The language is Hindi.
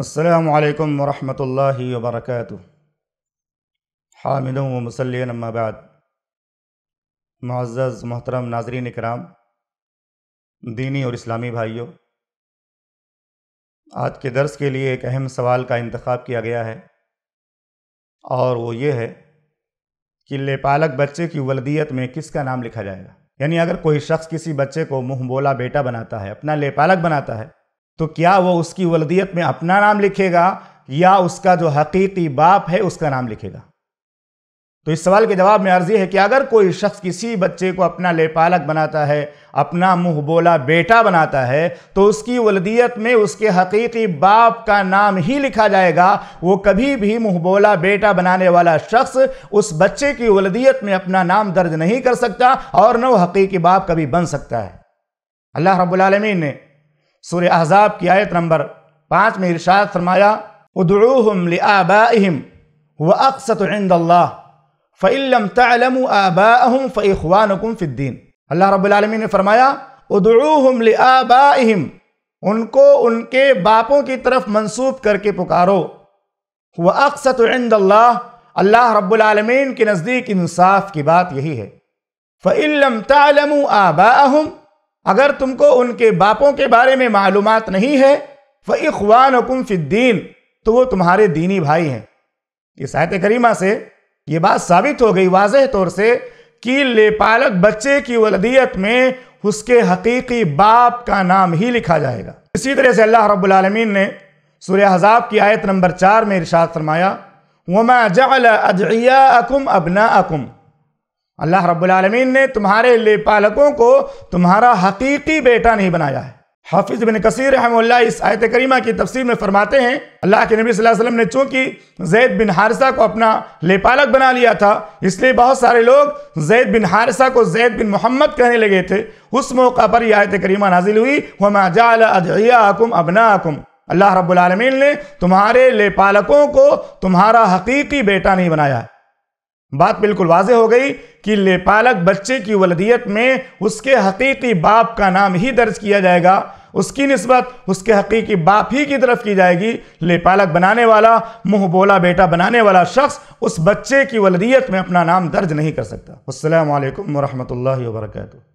असलकम वरहमल वबरक हामिद वमसलिन अम्माबाद मज्ज़ मोहतरम नाजरीन कराम दीनी और इस्लामी भाइयों आज के दर्स के लिए एक अहम सवाल का इंतखब किया गया है और वो ये है कि लेपालक बच्चे की वलदियत में किसका नाम लिखा जाएगा यानी अगर कोई शख्स किसी बच्चे को मुँह बोला बेटा बनाता है अपना लेपालक बनाता है तो क्या वो उसकी वलदियत में अपना नाम लिखेगा या उसका जो हकीकी बाप है उसका नाम लिखेगा तो इस सवाल के जवाब में अर्जी है कि अगर कोई शख्स किसी बच्चे को अपना लेपालक बनाता है अपना मुंह बोला बेटा बनाता है तो उसकी वलदियत में उसके हकीकी बाप का नाम ही लिखा जाएगा वो कभी भी मुंह बोला बेटा बनाने वाला शख्स उस बच्चे की वलदियत में अपना नाम दर्ज नहीं कर सकता और न वो हकीकी बाप कभी बन सकता है अल्लाह रब्बुल ने सूर्य अहजाब की आयत नंबर पाँच में इरशाद फरमाया उदूहम लबाम व अक्सत अल्लाह फ़िलम तलम आबाहम फ़वानकुम फ़िद्दीन अल्लाह रबालमी ने फरमाया उदूहम लबाम उनको उनके बापों की तरफ मंसूब करके पुकारो व अक्सत अल्लाह अल्लाह रबालमीन के नज़दीक इंसाफ की बात यही है फ़िलम तलम आबाहम अगर तुमको उनके बापों के बारे में मालूम नहीं है फ़ इखवान फ़िद्दीन तो वो तुम्हारे दीनी भाई हैं इस आयत करीमा से ये बात साबित हो गई वाज तौर से कि लेपालक बच्चे की वलदियत में उसके हकीकी बाप का नाम ही लिखा जाएगा इसी तरह से अल्लाह रब्लमीन ने सूर्य हजाब की आयत नंबर चार में इर्शाद फरमाया वमा जल अदिया अकुम अबना अकुम अल्लाह रब्बुल ने तुम्हारे पालकों को तुम्हारा हकीकी बेटा नहीं बनाया है हाफिज़ बिन कसीर रहमल्ला इस आयत करीमा की तफसीर में फरमाते हैं अल्लाह के नबी सल्लल्लाहु अलैहि वसल्लम ने चूंकि जैद बिन हारसा को अपना लेपालक बना लिया था इसलिए बहुत सारे लोग जैद बिन हारसा को जैद बिन मोहम्मद कहने लगे थे उस मौका पर यह आयत करीमा नाजिल हुई वमा अबनाकुम अल्लाह रब्बुल ने तुम्हारे लेपालकों को तुम्हारा हकीकी बेटा नहीं बनाया बात बिल्कुल वाजह हो गई कि लेपालक बच्चे की वलदियत में उसके हकीकी बाप का नाम ही दर्ज किया जाएगा उसकी नस्बत उसके हकीकी बाप ही की तरफ की जाएगी लेपालक बनाने वाला मुँह बोला बेटा बनाने वाला शख्स उस बच्चे की वलदियत में अपना नाम दर्ज नहीं कर सकता असलकम वरहमल वर्का